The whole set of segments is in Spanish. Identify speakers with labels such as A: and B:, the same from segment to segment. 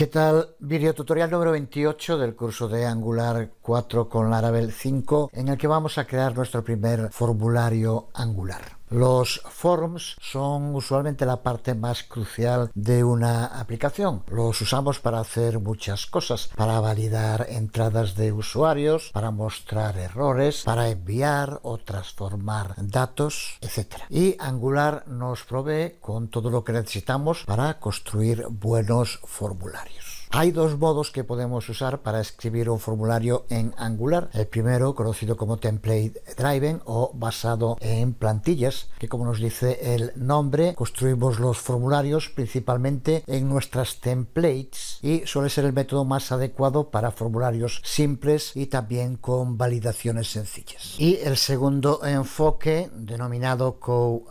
A: ¿Qué tal? Video tutorial número 28 del curso de Angular 4 con Laravel 5 en el que vamos a crear nuestro primer formulario Angular. Los forms son usualmente la parte más crucial de una aplicación. Los usamos para hacer muchas cosas, para validar entradas de usuarios, para mostrar errores, para enviar o transformar datos, etc. Y Angular nos provee con todo lo que necesitamos para construir buenos formularios. Hay dos modos que podemos usar para escribir un formulario en Angular. El primero, conocido como template driven o basado en plantillas, que, como nos dice el nombre, construimos los formularios principalmente en nuestras templates y suele ser el método más adecuado para formularios simples y también con validaciones sencillas. Y el segundo enfoque, denominado co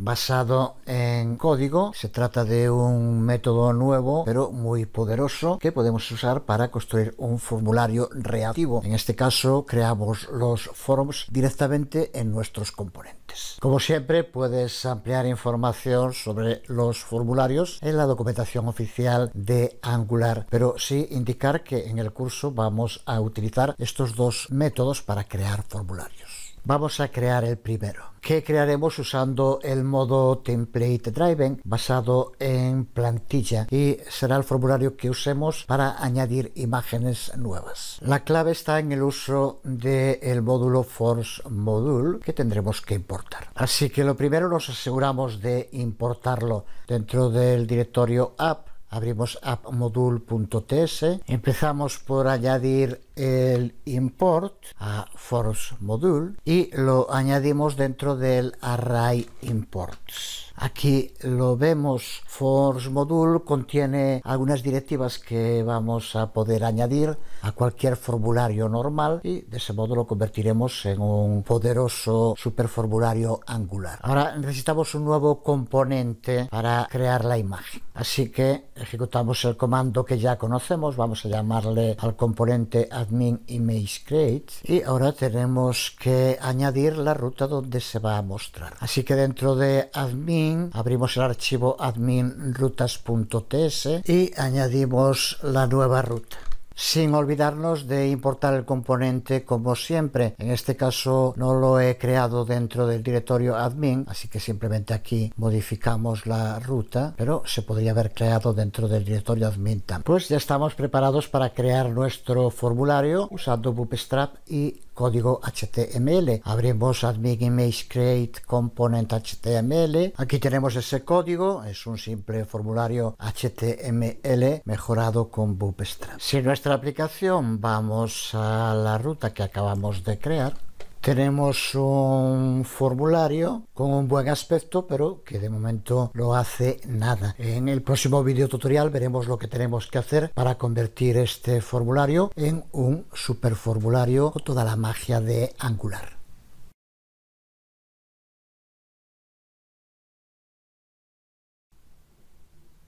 A: basado en código, se trata de un método nuevo pero muy poderoso que podemos usar para construir un formulario reactivo. En este caso, creamos los forms directamente en nuestros componentes. Como siempre, puedes ampliar información sobre los formularios en la documentación oficial de Angular, pero sí indicar que en el curso vamos a utilizar estos dos métodos para crear formularios. Vamos a crear el primero, que crearemos usando el modo template driven basado en plantilla y será el formulario que usemos para añadir imágenes nuevas. La clave está en el uso del módulo force module que tendremos que importar. Así que lo primero nos aseguramos de importarlo dentro del directorio app abrimos appmodule.ts, empezamos por añadir el import a force y lo añadimos dentro del array imports. Aquí lo vemos, Force Module contiene algunas directivas que vamos a poder añadir a cualquier formulario normal y de ese modo lo convertiremos en un poderoso superformulario angular. Ahora necesitamos un nuevo componente para crear la imagen. Así que ejecutamos el comando que ya conocemos, vamos a llamarle al componente admin image create y ahora tenemos que añadir la ruta donde se va a mostrar. Así que dentro de admin abrimos el archivo admin_rutas.ts y añadimos la nueva ruta sin olvidarnos de importar el componente como siempre. En este caso no lo he creado dentro del directorio admin, así que simplemente aquí modificamos la ruta, pero se podría haber creado dentro del directorio admin también. Pues ya estamos preparados para crear nuestro formulario usando Bootstrap y código HTML. Abrimos admin image create component HTML. Aquí tenemos ese código, es un simple formulario HTML mejorado con Bootstrap. Si aplicación vamos a la ruta que acabamos de crear. Tenemos un formulario con un buen aspecto, pero que de momento no hace nada. En el próximo vídeo tutorial veremos lo que tenemos que hacer para convertir este formulario en un super formulario con toda la magia de Angular.